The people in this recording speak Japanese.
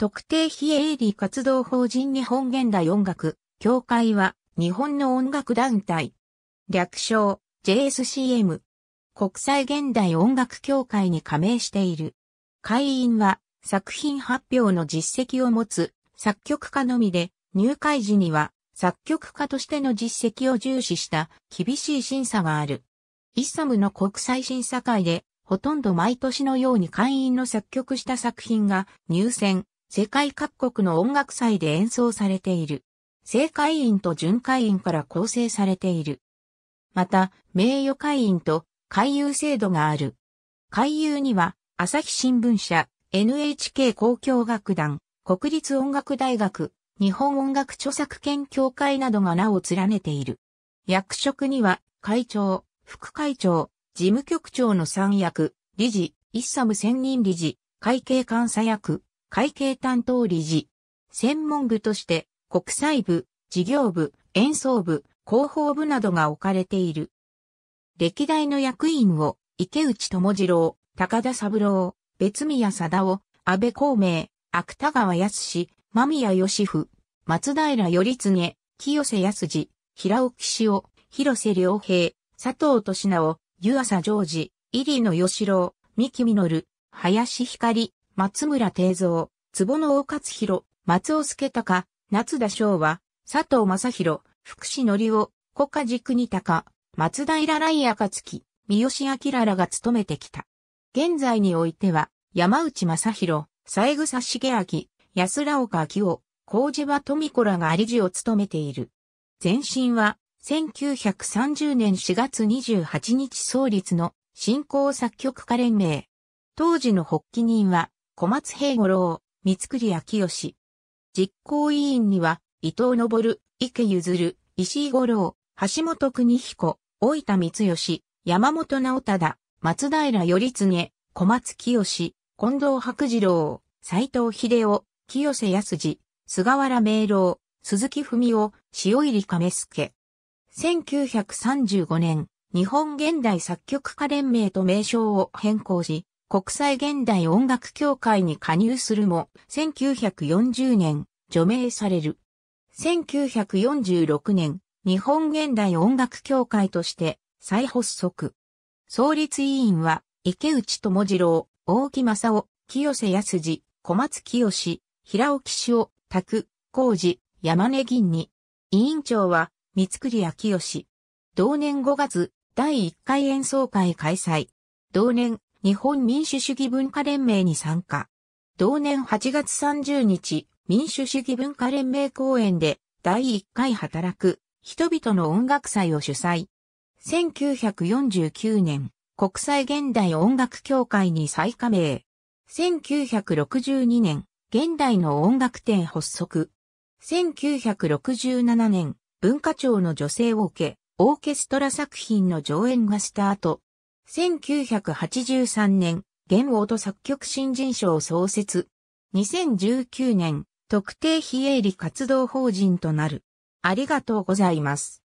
特定非営利活動法人日本現代音楽協会は日本の音楽団体。略称 JSCM 国際現代音楽協会に加盟している。会員は作品発表の実績を持つ作曲家のみで入会時には作曲家としての実績を重視した厳しい審査がある。イッサムの国際審査会でほとんど毎年のように会員の作曲した作品が入選、世界各国の音楽祭で演奏されている。正会員と準会員から構成されている。また、名誉会員と会友制度がある。会友には、朝日新聞社、NHK 交響楽団、国立音楽大学、日本音楽著作権協会などが名を連ねている。役職には、会長、副会長、事務局長の三役、理事、一サム専任理事、会計監査役、会計担当理事。専門部として、国際部、事業部、演奏部、広報部などが置かれている。歴代の役員を、池内智次郎、高田三郎、別宮貞夫、安倍孔明、芥川康間宮義夫、松平頼次、清瀬康次、平尾岸夫、広瀬良平、佐藤俊直、湯浅常治、入野義郎、三木実、林光、松村定蔵、坪野大勝弘、松尾助隆、夏田翔和、佐藤正弘、福士則夫、古家軸に高、松平来月、三好明らが務めてきた。現在においては、山内正弘、三枝茂明、安ら岡明夫、工事場富子らが理事を務めている。前身は、1930年4月28日創立の新興作曲家連盟。当時の発起人は、小松平五郎、三栗明義。実行委員には、伊藤昇、池譲、石井五郎、橋本邦彦、大分光義、山本直忠、松平頼次、小松清、近藤白次郎、斎藤秀夫、清瀬康二、菅原明郎、鈴木文夫、塩入亀助。1935年、日本現代作曲家連盟と名称を変更し、国際現代音楽協会に加入するも、1940年、除名される。1946年、日本現代音楽協会として再発足。創立委員は、池内智次郎、大木正夫、清瀬康二、小松清、平尾岸を、拓、浩二、山根銀に。委員長は、三栗明義。同年5月、第1回演奏会開催。同年日本民主主義文化連盟に参加。同年8月30日、民主主義文化連盟公演で第1回働く人々の音楽祭を主催。1949年、国際現代音楽協会に再加盟。1962年、現代の音楽展発足。1967年、文化庁の助成を受け、オーケストラ作品の上演がスタート。1983年、元王と作曲新人賞創設。2019年、特定非営利活動法人となる。ありがとうございます。